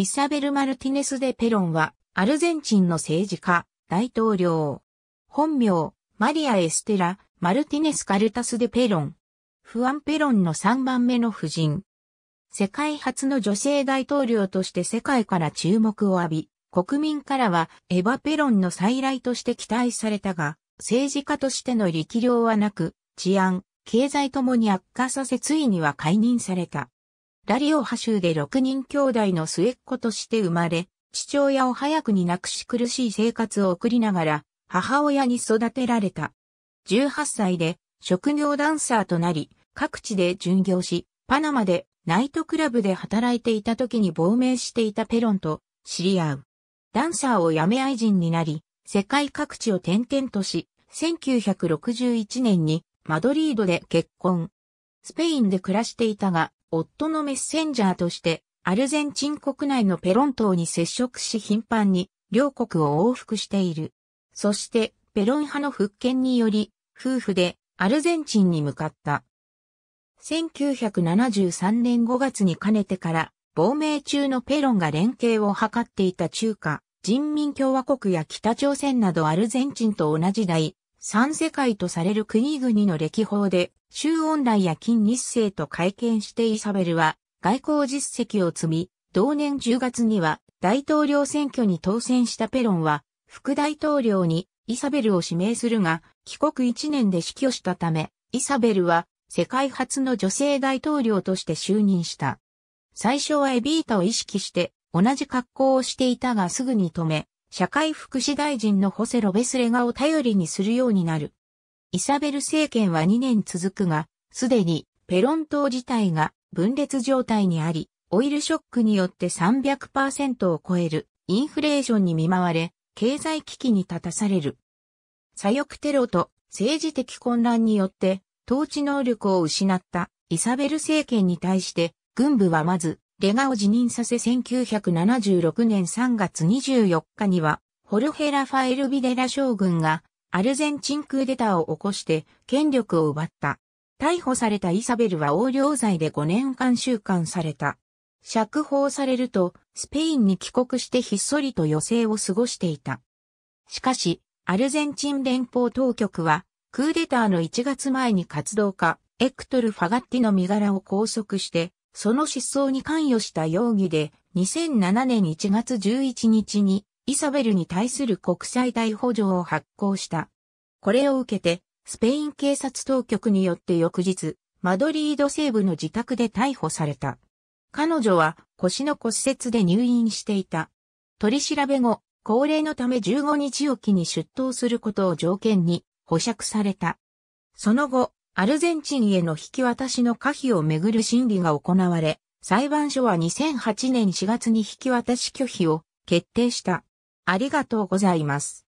イサベル・マルティネス・デ・ペロンは、アルゼンチンの政治家、大統領。本名、マリア・エステラ・マルティネス・カルタス・デ・ペロン。フアン・ペロンの3番目の夫人。世界初の女性大統領として世界から注目を浴び、国民からはエヴァ・ペロンの再来として期待されたが、政治家としての力量はなく、治安、経済ともに悪化させついには解任された。ラリオハ州で6人兄弟の末っ子として生まれ、父親を早くに亡くし苦しい生活を送りながら、母親に育てられた。18歳で職業ダンサーとなり、各地で巡業し、パナマでナイトクラブで働いていた時に亡命していたペロンと知り合う。ダンサーを辞め愛人になり、世界各地を転々とし、1961年にマドリードで結婚。スペインで暮らしていたが、夫のメッセンジャーとして、アルゼンチン国内のペロン島に接触し頻繁に両国を往復している。そして、ペロン派の復権により、夫婦でアルゼンチンに向かった。1973年5月にかねてから、亡命中のペロンが連携を図っていた中華、人民共和国や北朝鮮などアルゼンチンと同じ代、三世界とされる国々の歴訪で、周恩来や金日成と会見してイサベルは、外交実績を積み、同年10月には大統領選挙に当選したペロンは、副大統領にイサベルを指名するが、帰国1年で死去したため、イサベルは世界初の女性大統領として就任した。最初はエビータを意識して同じ格好をしていたがすぐに止め、社会福祉大臣のホセ・ロベスレガを頼りにするようになる。イサベル政権は2年続くが、すでにペロン島自体が分裂状態にあり、オイルショックによって300%を超えるインフレーションに見舞われ、経済危機に立たされる。左翼テロと政治的混乱によって統治能力を失ったイサベル政権に対して軍部はまずレガを辞任させ1976年3月24日には、ホルヘラファエル・ビデラ将軍がアルゼンチンクーデターを起こして権力を奪った。逮捕されたイサベルは横領罪で5年間収監された。釈放されると、スペインに帰国してひっそりと余生を過ごしていた。しかし、アルゼンチン連邦当局は、クーデターの1月前に活動家、エクトル・ファガッティの身柄を拘束して、その失踪に関与した容疑で、2007年1月11日に、イサベルに対する国際逮捕状を発行した。これを受けて、スペイン警察当局によって翌日、マドリード西部の自宅で逮捕された。彼女は腰の骨折で入院していた。取り調べ後、高齢のため15日おきに出頭することを条件に保釈された。その後、アルゼンチンへの引き渡しの可否をめぐる審理が行われ、裁判所は2008年4月に引き渡し拒否を決定した。ありがとうございます。